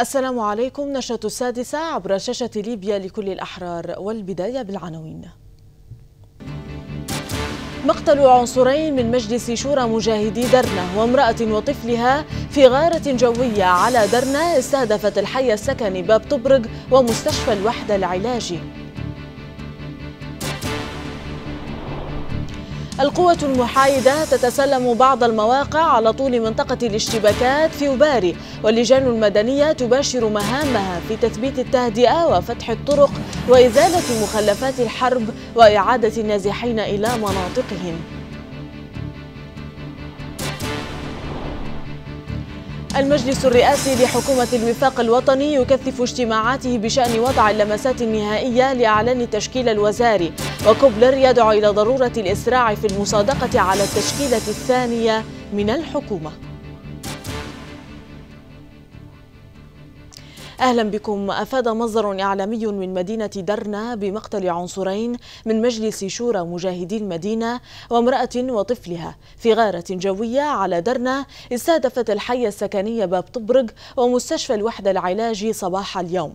السلام عليكم نشرة السادسة عبر شاشة ليبيا لكل الأحرار والبداية بالعناوين مقتل عنصرين من مجلس شورى مجاهدي درنة وامرأة وطفلها في غارة جوية على درنة استهدفت الحي السكني باب طبرق ومستشفى الوحدة العلاجي القوة المحايدة تتسلم بعض المواقع على طول منطقة الاشتباكات في وباري واللجان المدنية تباشر مهامها في تثبيت التهدئة وفتح الطرق وإزالة مخلفات الحرب وإعادة النازحين إلى مناطقهم المجلس الرئاسي لحكومة الوفاق الوطني يكثف اجتماعاته بشأن وضع اللمسات النهائية لإعلان التشكيل الوزاري وكوبلر يدعو إلى ضرورة الإسراع في المصادقة على التشكيلة الثانية من الحكومة أهلا بكم أفاد مصدر إعلامي من مدينة درنا بمقتل عنصرين من مجلس شورى مجاهدي المدينة وامرأة وطفلها في غارة جوية على درنا استهدفت الحي السكني باب طبرق ومستشفى الوحدة العلاجي صباح اليوم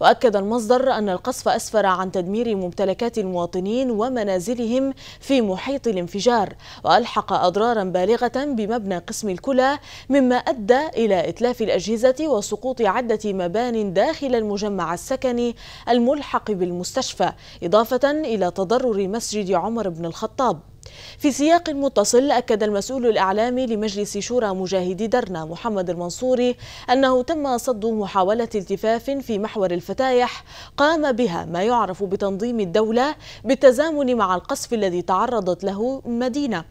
وأكد المصدر أن القصف أسفر عن تدمير ممتلكات المواطنين ومنازلهم في محيط الانفجار وألحق أضرارا بالغة بمبنى قسم الكلى مما أدى إلى إتلاف الأجهزة وسقوط عدة مباني سرطان داخل المجمع السكني الملحق بالمستشفى إضافة إلى تضرر مسجد عمر بن الخطاب في سياق متصل أكد المسؤول الإعلامي لمجلس شورى مجاهدي درنا محمد المنصوري أنه تم صد محاولة التفاف في محور الفتايح قام بها ما يعرف بتنظيم الدولة بالتزامن مع القصف الذي تعرضت له مدينة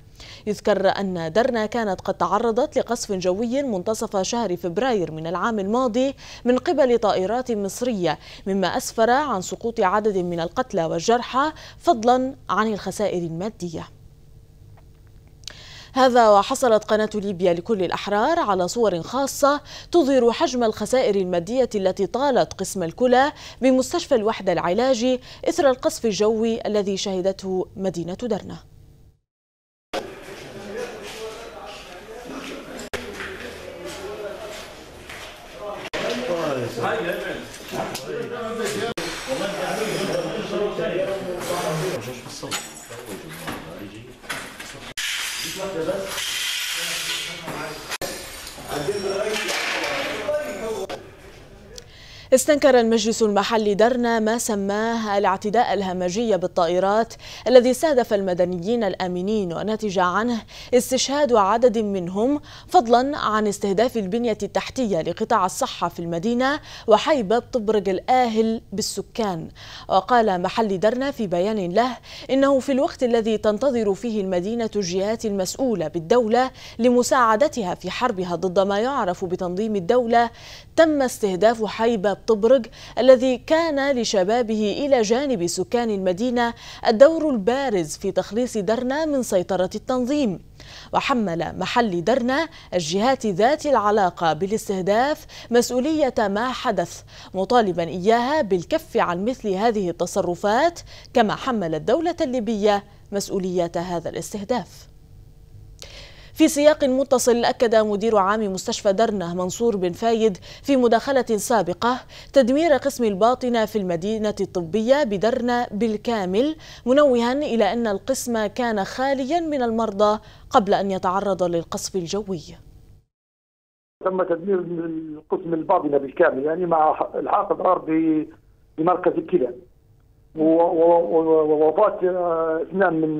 يذكر أن درنا كانت قد تعرضت لقصف جوي منتصف شهر فبراير من العام الماضي من قبل طائرات مصرية مما أسفر عن سقوط عدد من القتلى والجرحى فضلا عن الخسائر المادية هذا وحصلت قناة ليبيا لكل الأحرار على صور خاصة تظهر حجم الخسائر المادية التي طالت قسم الكلى بمستشفى الوحدة العلاجي إثر القصف الجوي الذي شهدته مدينة درنه والله استنكر المجلس المحلي درنا ما سماه الاعتداء الهمجي بالطائرات الذي استهدف المدنيين الآمنين ونتج عنه استشهاد عدد منهم فضلا عن استهداف البنية التحتية لقطاع الصحة في المدينة وحي باب طبرق الآهل بالسكان وقال محلي درنا في بيان له إنه في الوقت الذي تنتظر فيه المدينة الجهات المسؤولة بالدولة لمساعدتها في حربها ضد ما يعرف بتنظيم الدولة تم استهداف حي باب طبرق الذي كان لشبابه إلى جانب سكان المدينة الدور البارز في تخليص درنا من سيطرة التنظيم وحمل محل درنا الجهات ذات العلاقة بالاستهداف مسؤولية ما حدث مطالبا إياها بالكف عن مثل هذه التصرفات كما حمل الدولة الليبية مسؤولية هذا الاستهداف في سياق متصل أكد مدير عام مستشفى درنة منصور بن فايد في مداخلة سابقة تدمير قسم الباطنة في المدينة الطبية بدرنة بالكامل منوها إلى أن القسم كان خاليا من المرضى قبل أن يتعرض للقصف الجوي تم تدمير القسم الباطنة بالكامل يعني مع الحاق اضرار بمركز الكلى ووفاة اثنان من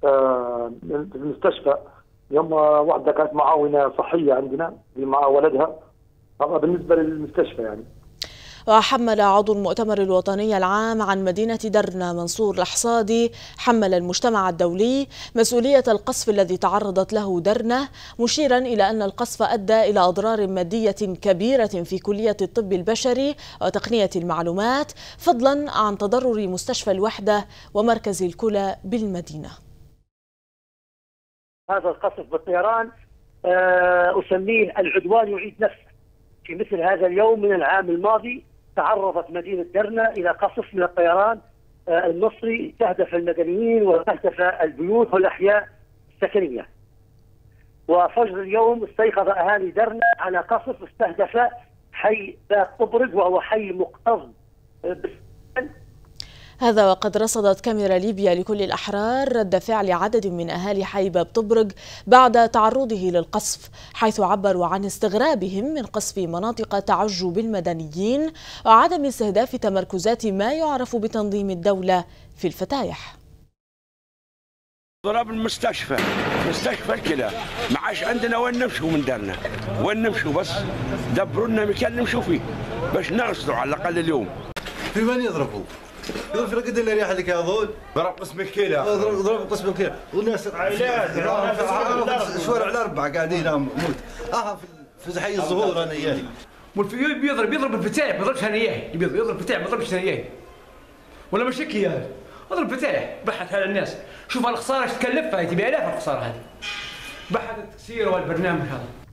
في آه، المستشفى يوم واحده كانت معاونه صحيه عندنا مع ولدها هذا بالنسبه للمستشفى يعني وحمل عضو المؤتمر الوطني العام عن مدينة درنا منصور الحصادي حمل المجتمع الدولي مسؤولية القصف الذي تعرضت له درنا مشيرا إلى أن القصف أدى إلى أضرار مادية كبيرة في كلية الطب البشري وتقنية المعلومات فضلا عن تضرر مستشفى الوحدة ومركز الكلى بالمدينة هذا القصف بالطيران آه، أسميه العدوان يعيد نفسه في مثل هذا اليوم من العام الماضي تعرضت مدينة درنا إلى قصف من الطيران آه، المصري استهدف المدنيين واستهدف البيوت والأحياء السكنية وفجر اليوم استيقظ أهالي درنا على قصف استهدف حي باق طبرق وهو حي مكتظ هذا وقد رصدت كاميرا ليبيا لكل الأحرار رد فعل عدد من أهالي حي باب طبرق بعد تعرضه للقصف حيث عبروا عن استغرابهم من قصف مناطق تعج بالمدنيين وعدم استهداف تمركزات ما يعرف بتنظيم الدولة في الفتايح ضرب المستشفى مستشفى الكلى ما عادش عندنا وين نمشوا من دارنا وين نمشوا بس دبروا لنا مكان نمشوا فيه باش نغسلوا على الاقل اليوم في من يضربوا يضرب في رقد لك يا كاظون ضرب قسم الكيلة ضرب قسم الكيلة والناس آه، شوارع الاربعه قاعدين موت اه في حي الزهور انا اياه والفيول بيضرب يضرب الفتاح ما يضربش انا اياه يضرب الفتاح ما يضربش انا اياه ولا مش هيك يا اضرب فتاح بحث على الناس شوف الخساره ايش تكلفها تبي الاف الخساره هذه بحث التكسير والبرنامج هذا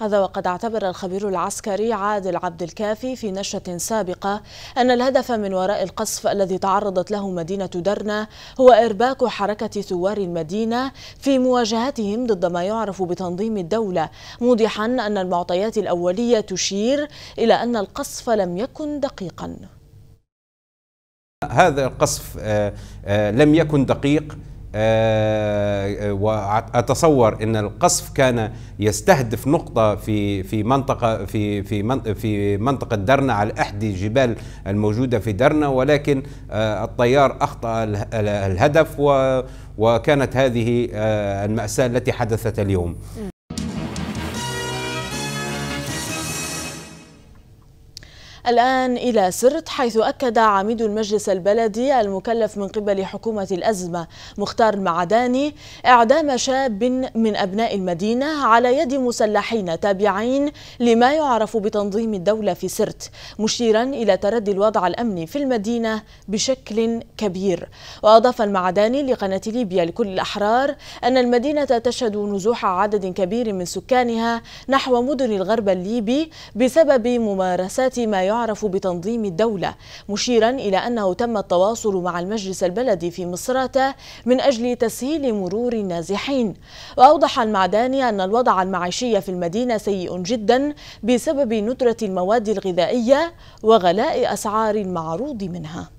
هذا وقد اعتبر الخبير العسكري عادل عبد الكافي في نشرة سابقة أن الهدف من وراء القصف الذي تعرضت له مدينة درنا هو إرباك حركة ثوار المدينة في مواجهتهم ضد ما يعرف بتنظيم الدولة موضحا أن المعطيات الأولية تشير إلى أن القصف لم يكن دقيقا هذا القصف آه، آه، لم يكن دقيق آه، آه، واتصور ان القصف كان يستهدف نقطه في في منطقه في في في منطقه درنا على احدى الجبال الموجوده في درنا ولكن آه، الطيار اخطا الهدف وكانت هذه الماساه التي حدثت اليوم الآن إلى سرت حيث أكد عميد المجلس البلدي المكلف من قبل حكومة الأزمة مختار المعداني إعدام شاب من أبناء المدينة على يد مسلحين تابعين لما يعرف بتنظيم الدولة في سرت مشيرا إلى تردي الوضع الأمني في المدينة بشكل كبير وأضاف المعداني لقناة ليبيا لكل الأحرار أن المدينة تشهد نزوح عدد كبير من سكانها نحو مدن الغرب الليبي بسبب ممارسات ما يعرف يعرف بتنظيم الدولة مشيرا إلى أنه تم التواصل مع المجلس البلدي في مصراتة من أجل تسهيل مرور النازحين وأوضح المعداني أن الوضع المعيشي في المدينة سيء جدا بسبب ندرة المواد الغذائية وغلاء أسعار المعروض منها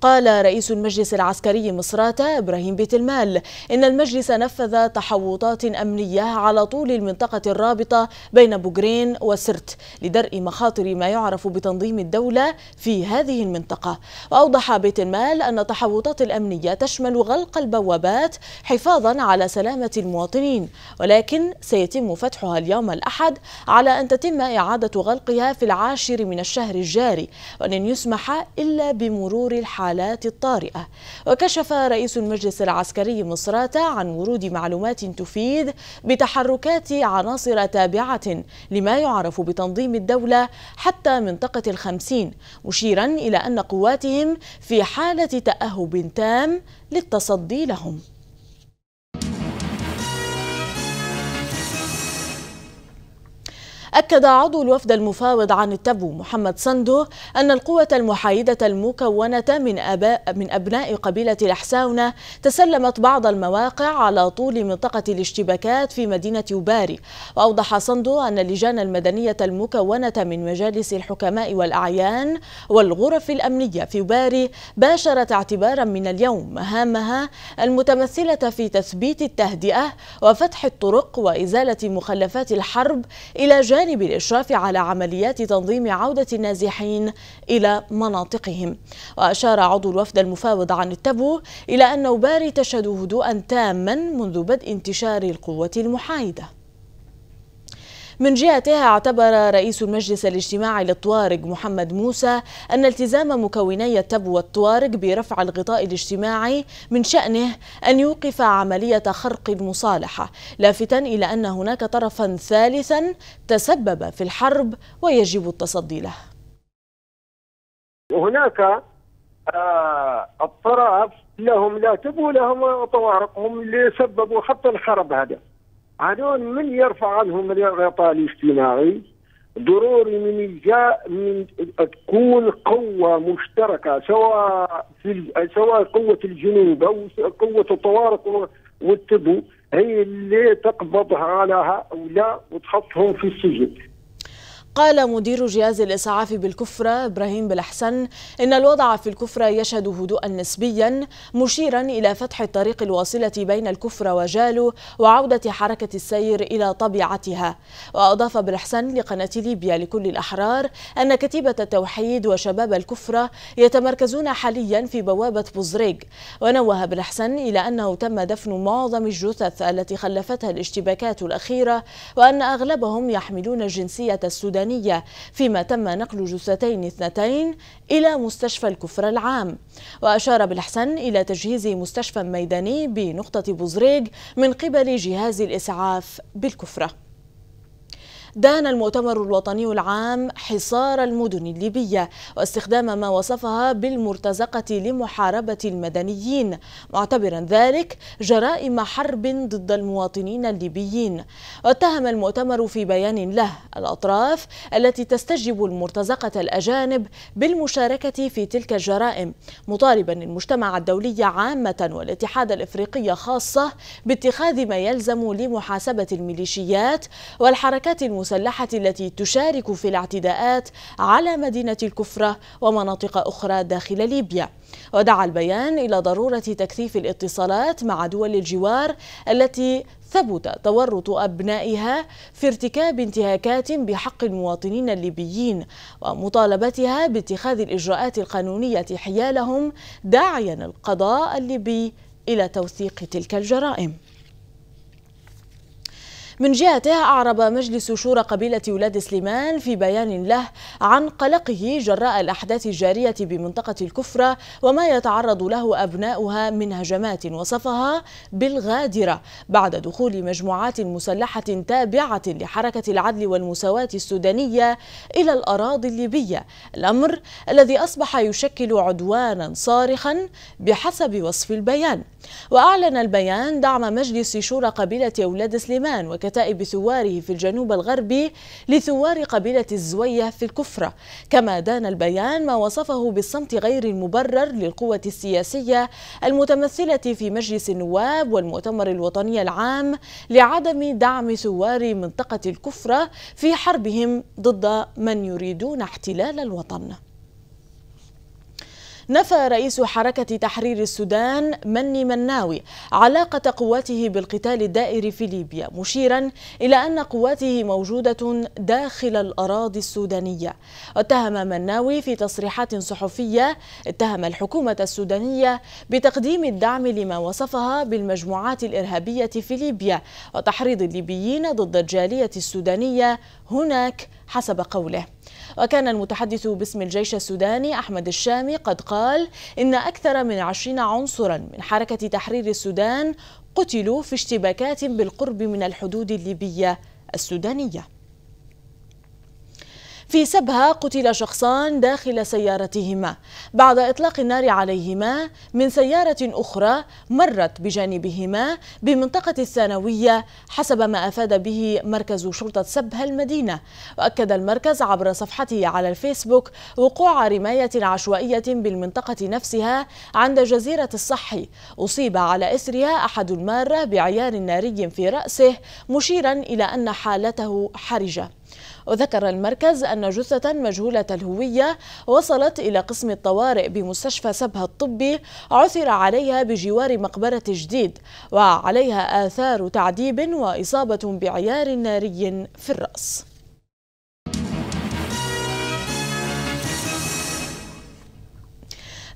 قال رئيس المجلس العسكري مصراتة إبراهيم بيت المال إن المجلس نفذ تحوطات أمنية على طول المنطقة الرابطة بين بوغرين وسرت لدرء مخاطر ما يعرف بتنظيم الدولة في هذه المنطقة وأوضح بيت المال أن التحوطات الأمنية تشمل غلق البوابات حفاظا على سلامة المواطنين ولكن سيتم فتحها اليوم الأحد على أن تتم إعادة غلقها في العاشر من الشهر الجاري ولن يسمح إلا بمرور الحال الحالات الطارئة وكشف رئيس المجلس العسكري مصراتة عن ورود معلومات تفيد بتحركات عناصر تابعة لما يعرف بتنظيم الدولة حتى منطقة الخمسين مشيرا إلى أن قواتهم في حالة تأهب تام للتصدي لهم أكد عضو الوفد المفاوض عن التبو محمد صندو أن القوة المحايدة المكونة من أباء من أبناء قبيلة الأحساونة تسلمت بعض المواقع على طول منطقة الاشتباكات في مدينة يباري وأوضح صندو أن اللجان المدنية المكونة من مجالس الحكماء والأعيان والغرف الأمنية في يباري باشرت اعتبارا من اليوم مهامها المتمثلة في تثبيت التهدئة وفتح الطرق وإزالة مخلفات الحرب إلى جانب بجانب الإشراف على عمليات تنظيم عودة النازحين إلى مناطقهم وأشار عضو الوفد المفاوض عن التبو إلى أن نوباري تشهد هدوءا تاما منذ بدء انتشار القوة المحايدة من جهتها اعتبر رئيس المجلس الاجتماعي للطوارق محمد موسى أن التزام مكوني التب والطوارق برفع الغطاء الاجتماعي من شأنه أن يوقف عملية خرق المصالحة لافتا إلى أن هناك طرفا ثالثا تسبب في الحرب ويجب التصدي له هناك آه الطرف لهم لا تبوا لهم طوارقهم اللي سببوا حتى الحرب هذا عنون من يرفع عنهم الغطاء الاجتماعي ضروري من جاء من تكون قوة مشتركة سواء في سواء قوة الجنوب أو قوة الطوارق والتبو هي اللي تقبض على هؤلاء وتحطهم في السجن قال مدير جهاز الإسعاف بالكفرة إبراهيم بالأحسن إن الوضع في الكفرة يشهد هدوءا نسبيا مشيرا إلى فتح الطريق الواصلة بين الكفرة وجالو وعودة حركة السير إلى طبيعتها وأضاف بالأحسن لقناة ليبيا لكل الأحرار أن كتيبة التوحيد وشباب الكفرة يتمركزون حاليا في بوابة بوزريج ونوه بالأحسن إلى أنه تم دفن معظم الجثث التي خلفتها الاشتباكات الأخيرة وأن أغلبهم يحملون الجنسية السودانية الوطنية فيما تم نقل جثتين اثنتين إلى مستشفى الكفر العام وأشار بالحسن إلى تجهيز مستشفى ميداني بنقطة بوزريج من قبل جهاز الإسعاف بالكفرة دان المؤتمر الوطني العام حصار المدن الليبية واستخدام ما وصفها بالمرتزقة لمحاربة المدنيين معتبرا ذلك جرائم حرب ضد المواطنين الليبيين واتهم المؤتمر في بيان له الأطراف التي تستجب المرتزقة الأجانب بالمشاركة في تلك الجرائم مطالبا المجتمع الدولي عامة والاتحاد الإفريقي خاصة باتخاذ ما يلزم لمحاسبة الميليشيات والحركات المسلمة المسلحة التي تشارك في الاعتداءات على مدينة الكفرة ومناطق أخرى داخل ليبيا ودعا البيان إلى ضرورة تكثيف الاتصالات مع دول الجوار التي ثبت تورط أبنائها في ارتكاب انتهاكات بحق المواطنين الليبيين ومطالبتها باتخاذ الإجراءات القانونية حيالهم داعيا القضاء الليبي إلى توثيق تلك الجرائم من جهته أعرب مجلس شورى قبيلة ولاد سليمان في بيان له عن قلقه جراء الأحداث الجارية بمنطقة الكفرة وما يتعرض له أبناؤها من هجمات وصفها بالغادرة بعد دخول مجموعات مسلحة تابعة لحركة العدل والمساواة السودانية إلى الأراضي الليبية الأمر الذي أصبح يشكل عدوانا صارخا بحسب وصف البيان وأعلن البيان دعم مجلس شورى قبيلة أولاد سليمان وكتائب ثواره في الجنوب الغربي لثوار قبيلة الزوية في الكفرة كما دان البيان ما وصفه بالصمت غير المبرر للقوة السياسية المتمثلة في مجلس النواب والمؤتمر الوطني العام لعدم دعم ثوار منطقة الكفرة في حربهم ضد من يريدون احتلال الوطن نفى رئيس حركة تحرير السودان مني مناوي علاقة قواته بالقتال الدائر في ليبيا مشيرا إلى أن قواته موجودة داخل الأراضي السودانية واتهم مناوي في تصريحات صحفية اتهم الحكومة السودانية بتقديم الدعم لما وصفها بالمجموعات الإرهابية في ليبيا وتحريض الليبيين ضد الجالية السودانية هناك حسب قوله وكان المتحدث باسم الجيش السوداني أحمد الشامي قد قال إن أكثر من عشرين عنصرا من حركة تحرير السودان قتلوا في اشتباكات بالقرب من الحدود الليبية السودانية في سبها قتل شخصان داخل سيارتهما بعد إطلاق النار عليهما من سيارة أخرى مرت بجانبهما بمنطقة الثانوية حسب ما أفاد به مركز شرطة سبها المدينة وأكد المركز عبر صفحته على الفيسبوك وقوع رماية عشوائية بالمنطقة نفسها عند جزيرة الصحي أصيب على إثرها أحد المارة بعيار ناري في رأسه مشيرا إلى أن حالته حرجة وذكر المركز أن جثة مجهولة الهوية وصلت إلى قسم الطوارئ بمستشفى سبها الطبي عثر عليها بجوار مقبرة جديد وعليها آثار تعذيب وإصابة بعيار ناري في الرأس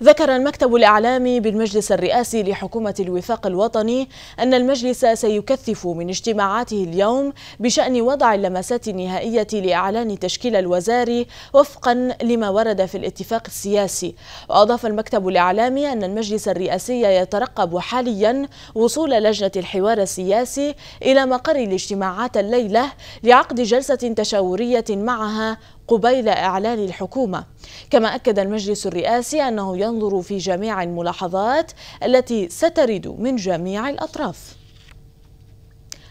ذكر المكتب الإعلامي بالمجلس الرئاسي لحكومة الوفاق الوطني أن المجلس سيكثف من اجتماعاته اليوم بشأن وضع اللمسات النهائية لإعلان تشكيل الوزاري وفقا لما ورد في الاتفاق السياسي وأضاف المكتب الإعلامي أن المجلس الرئاسي يترقب حاليا وصول لجنة الحوار السياسي إلى مقر الاجتماعات الليلة لعقد جلسة تشاورية معها قبيل إعلان الحكومة كما أكد المجلس الرئاسي أنه ينظر في جميع الملاحظات التي سترد من جميع الأطراف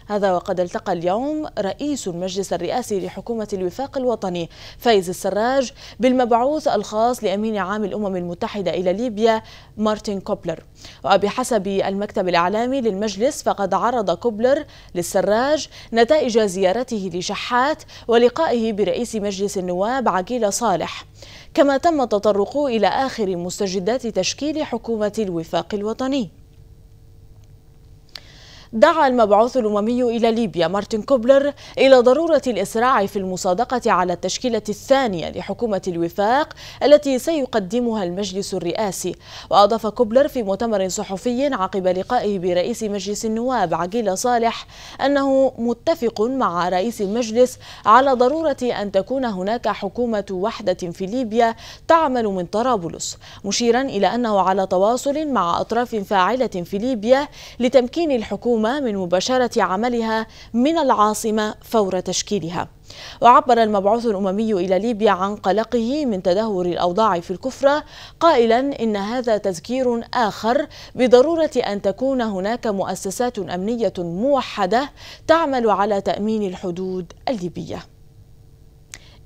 هذا وقد التقى اليوم رئيس المجلس الرئاسي لحكومة الوفاق الوطني فايز السراج بالمبعوث الخاص لأمين عام الأمم المتحدة إلى ليبيا مارتن كوبلر وبحسب المكتب الإعلامي للمجلس فقد عرض كوبلر للسراج نتائج زيارته لشحات ولقائه برئيس مجلس النواب عقيل صالح كما تم التطرق إلى آخر مستجدات تشكيل حكومة الوفاق الوطني دعا المبعوث الأممي إلى ليبيا مارتن كوبلر إلى ضرورة الإسراع في المصادقة على التشكيلة الثانية لحكومة الوفاق التي سيقدمها المجلس الرئاسي وأضاف كوبلر في مؤتمر صحفي عقب لقائه برئيس مجلس النواب عقيل صالح أنه متفق مع رئيس المجلس على ضرورة أن تكون هناك حكومة وحدة في ليبيا تعمل من طرابلس مشيرا إلى أنه على تواصل مع أطراف فاعلة في ليبيا لتمكين الحكومة الحكومة من مباشرة عملها من العاصمة فور تشكيلها وعبر المبعوث الأممي إلى ليبيا عن قلقه من تدهور الأوضاع في الكفرة قائلا إن هذا تذكير آخر بضرورة أن تكون هناك مؤسسات أمنية موحدة تعمل على تأمين الحدود الليبية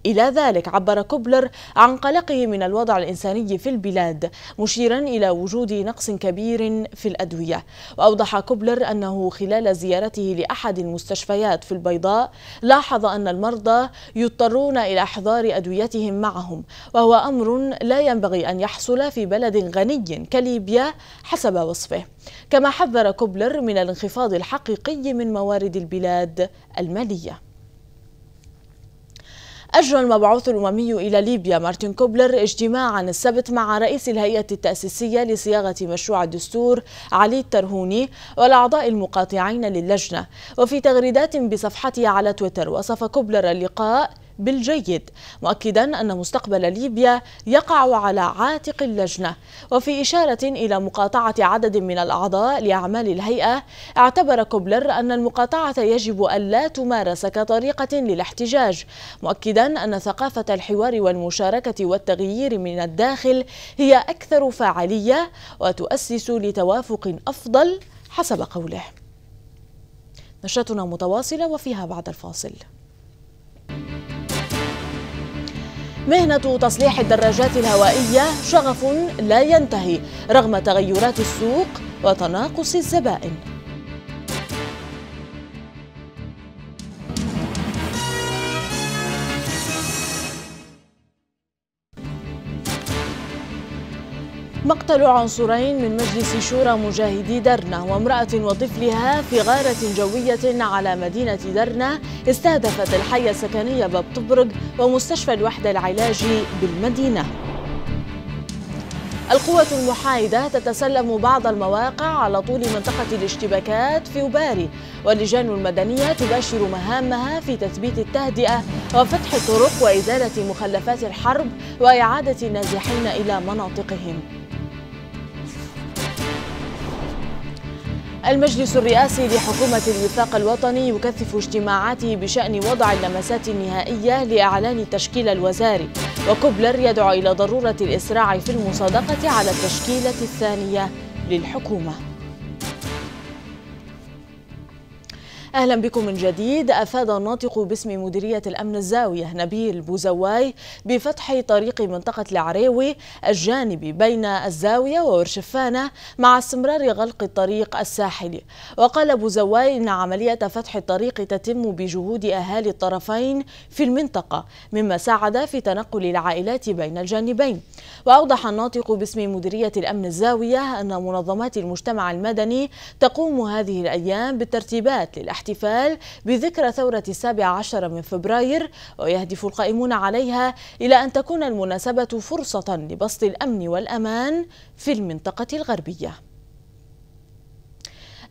إلى ذلك عبر كوبلر عن قلقه من الوضع الإنساني في البلاد مشيرا إلى وجود نقص كبير في الأدوية وأوضح كوبلر أنه خلال زيارته لأحد المستشفيات في البيضاء لاحظ أن المرضى يضطرون إلى إحضار أدويتهم معهم وهو أمر لا ينبغي أن يحصل في بلد غني كليبيا حسب وصفه كما حذر كوبلر من الانخفاض الحقيقي من موارد البلاد الماليه أجرى المبعوث الأممي إلى ليبيا مارتن كوبلر اجتماعا السبت مع رئيس الهيئة التأسيسية لصياغة مشروع الدستور علي الترهوني والأعضاء المقاطعين للجنة وفي تغريدات بصفحته على تويتر وصف كوبلر اللقاء بالجيد مؤكدا أن مستقبل ليبيا يقع على عاتق اللجنة وفي إشارة إلى مقاطعة عدد من الأعضاء لأعمال الهيئة اعتبر كوبلر أن المقاطعة يجب ألا تمارس كطريقة للاحتجاج مؤكدا أن ثقافة الحوار والمشاركة والتغيير من الداخل هي أكثر فاعلية وتؤسس لتوافق أفضل حسب قوله نشرتنا متواصلة وفيها بعد الفاصل مهنة تصليح الدراجات الهوائية شغف لا ينتهي رغم تغيرات السوق وتناقص الزبائن مقتل عنصرين من مجلس شورى مجاهدي درنة وامرأة وطفلها في غارة جوية على مدينة درنة استهدفت الحي السكني باب طبرق ومستشفى الوحدة العلاجي بالمدينة القوة المحايدة تتسلم بعض المواقع على طول منطقة الاشتباكات في وباري واللجان المدنية تباشر مهامها في تثبيت التهدئة وفتح الطرق وإزالة مخلفات الحرب وإعادة النازحين إلى مناطقهم المجلس الرئاسي لحكومة الوفاق الوطني يكثف اجتماعاته بشأن وضع اللمسات النهائية لإعلان التشكيل الوزاري وكوبلر يدعو إلى ضرورة الإسراع في المصادقة على التشكيلة الثانية للحكومة أهلا بكم من جديد أفاد الناطق باسم مديرية الأمن الزاوية نبيل بوزواي بفتح طريق منطقة العريوي الجانبي بين الزاوية وورشفانة مع استمرار غلق الطريق الساحلي وقال بوزواي إن عملية فتح الطريق تتم بجهود أهالي الطرفين في المنطقة مما ساعد في تنقل العائلات بين الجانبين وأوضح الناطق باسم مديرية الأمن الزاوية أن منظمات المجتمع المدني تقوم هذه الأيام بالترتيبات للأحتفال الاحتفال بذكرى ثورة السابع عشر من فبراير ويهدف القائمون عليها إلى أن تكون المناسبة فرصة لبسط الأمن والأمان في المنطقة الغربية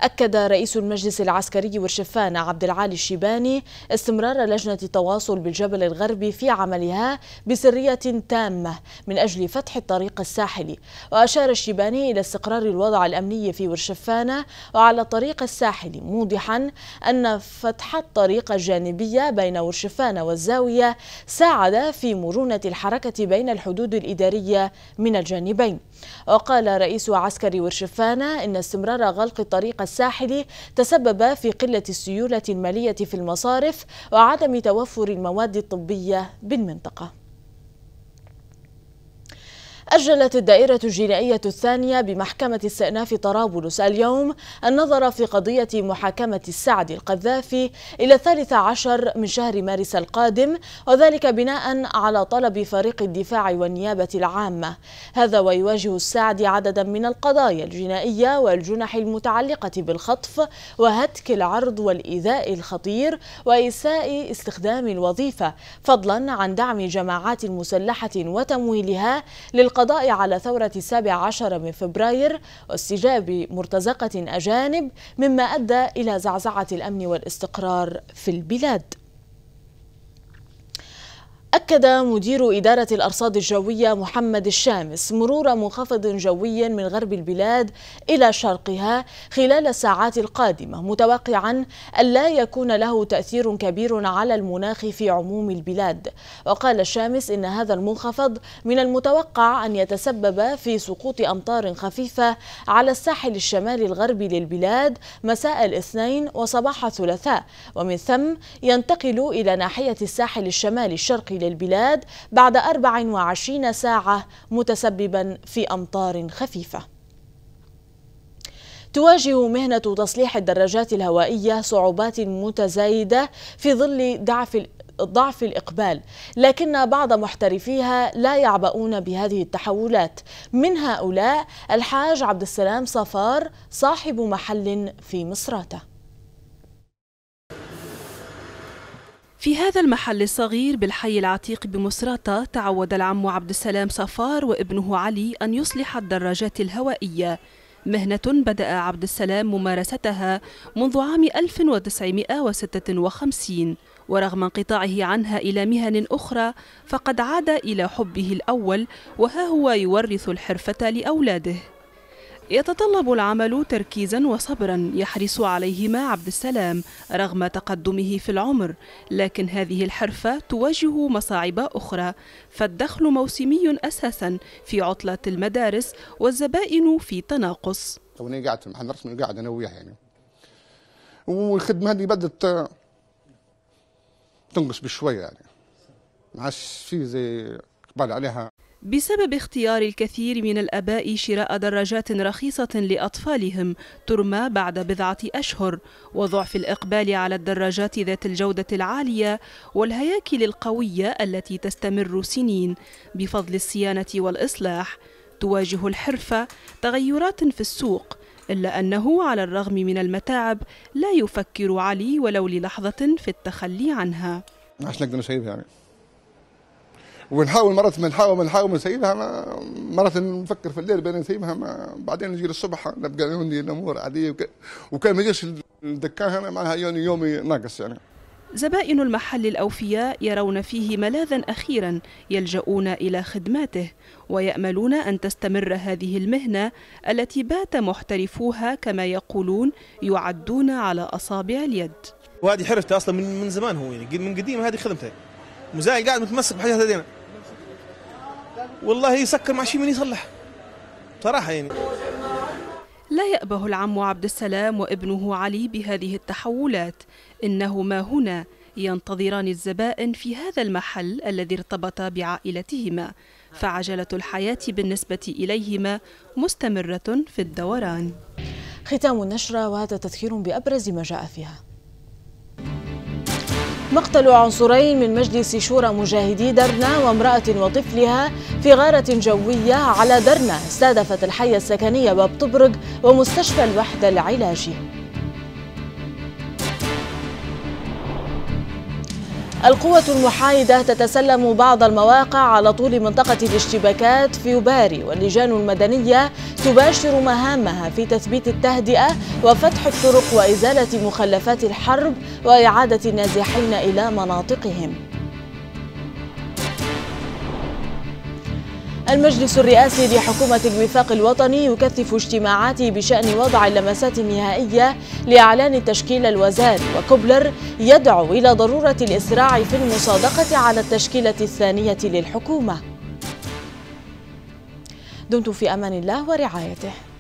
أكد رئيس المجلس العسكري والشفان عبد العالي الشيباني استمرار لجنة التواصل بالجبل الغربي في عملها بسرية تامة من أجل فتح الطريق الساحلي وأشار الشيباني إلى استقرار الوضع الأمني في ورشفانة وعلى الطريق الساحلي موضحا أن فتح الطريق الجانبية بين ورشفانة والزاوية ساعد في مرونة الحركة بين الحدود الإدارية من الجانبين وقال رئيس عسكري ورشفانة إن استمرار غلق الطريق الساحلي تسبب في قلة السيولة المالية في المصارف وعدم توفر المواد الطبية بالمنطقة أجلت الدائرة الجنائية الثانية بمحكمة استئناف طرابلس اليوم النظر في قضية محاكمة السعد القذافي إلى الثالث عشر من شهر مارس القادم وذلك بناء على طلب فريق الدفاع والنيابة العامة هذا ويواجه السعد عددا من القضايا الجنائية والجنح المتعلقة بالخطف وهتك العرض والإيذاء الخطير وإساء استخدام الوظيفة فضلا عن دعم جماعات مسلحة وتمويلها للقضايا القضاء على ثورة السابع عشر من فبراير واستجاب مرتزقة أجانب مما أدى إلى زعزعة الأمن والاستقرار في البلاد أكد مدير إدارة الأرصاد الجوية محمد الشامس مرور منخفض جوي من غرب البلاد إلى شرقها خلال الساعات القادمة متوقعا ألا يكون له تأثير كبير على المناخ في عموم البلاد وقال الشامس إن هذا المنخفض من المتوقع أن يتسبب في سقوط أمطار خفيفة على الساحل الشمالي الغربي للبلاد مساء الاثنين وصباح الثلاثاء ومن ثم ينتقل إلى ناحية الساحل الشمالي الشرقي للبلاد بعد 24 ساعة متسببا في أمطار خفيفة تواجه مهنة تصليح الدراجات الهوائية صعوبات متزايدة في ظل ضعف ضعف الإقبال لكن بعض محترفيها لا يعبؤون بهذه التحولات من هؤلاء الحاج عبد السلام صفار صاحب محل في مصراته في هذا المحل الصغير بالحي العتيق بمصراتة تعود العم عبد السلام صفار وابنه علي أن يصلح الدراجات الهوائية مهنة بدأ عبد السلام ممارستها منذ عام 1956 ورغم انقطاعه عنها إلى مهن أخرى فقد عاد إلى حبه الأول وها هو يورث الحرفة لأولاده يتطلب العمل تركيزا وصبرا يحرص عليهما عبد السلام رغم تقدمه في العمر لكن هذه الحرفة تواجه مصاعب أخرى فالدخل موسمي أساسا في عطلة المدارس والزبائن في تناقص وانا قاعد في المحل رسمي قاعد انا وياه يعني والخدمه هذه بدت تنقص بشويه يعني ما عادش في زي اقبال عليها بسبب اختيار الكثير من الآباء شراء دراجات رخيصة لأطفالهم ترمى بعد بضعة أشهر وضعف الإقبال على الدراجات ذات الجودة العالية والهياكل القوية التي تستمر سنين بفضل الصيانة والإصلاح تواجه الحرفة تغيرات في السوق إلا أنه على الرغم من المتاعب لا يفكر علي ولو للحظة في التخلي عنها عشان نقدر نسيبها يعني ونحاول مرات ما نحاول ما نحاول نسيبها ما مرات نفكر في الليل بان نسيبها ما بعدين نجي للصبح نبقى عندي الامور عاديه وك... وكان ما يجيش الدكان هنا معناها يعني يومي ناقص يعني زبائن المحل الأوفياء يرون فيه ملاذا أخيرا يلجؤون إلى خدماته ويأملون أن تستمر هذه المهنة التي بات محترفوها كما يقولون يعدون على أصابع اليد وهذه حرفته أصلا من, من زمان هو يعني من قديم هذه خدمته مزايل قاعد متمسك بحاجات هذينا والله يسكر مع شيء من يصلح صراحه يعني لا يأبه العم عبد السلام وابنه علي بهذه التحولات إنهما هنا ينتظران الزبائن في هذا المحل الذي ارتبط بعائلتهما فعجلة الحياة بالنسبة إليهما مستمرة في الدوران ختام النشرة وهذا تذكير بأبرز ما جاء فيها مقتل عنصرين من مجلس شورى مجاهدي درنا وامرأة وطفلها في غارة جوية على درنا استهدفت الحي السكنية باب طبرق ومستشفى الوحدة العلاجي القوة المحايدة تتسلم بعض المواقع على طول منطقة الاشتباكات في وباري واللجان المدنية تباشر مهامها في تثبيت التهدئة وفتح الطرق وإزالة مخلفات الحرب وإعادة النازحين إلى مناطقهم المجلس الرئاسي لحكومة الوفاق الوطني يكثف اجتماعاته بشأن وضع اللمسات النهائية لإعلان تشكيل الوزاري وكوبلر يدعو إلى ضرورة الإسراع في المصادقة على التشكيلة الثانية للحكومة دمتم في أمان الله ورعايته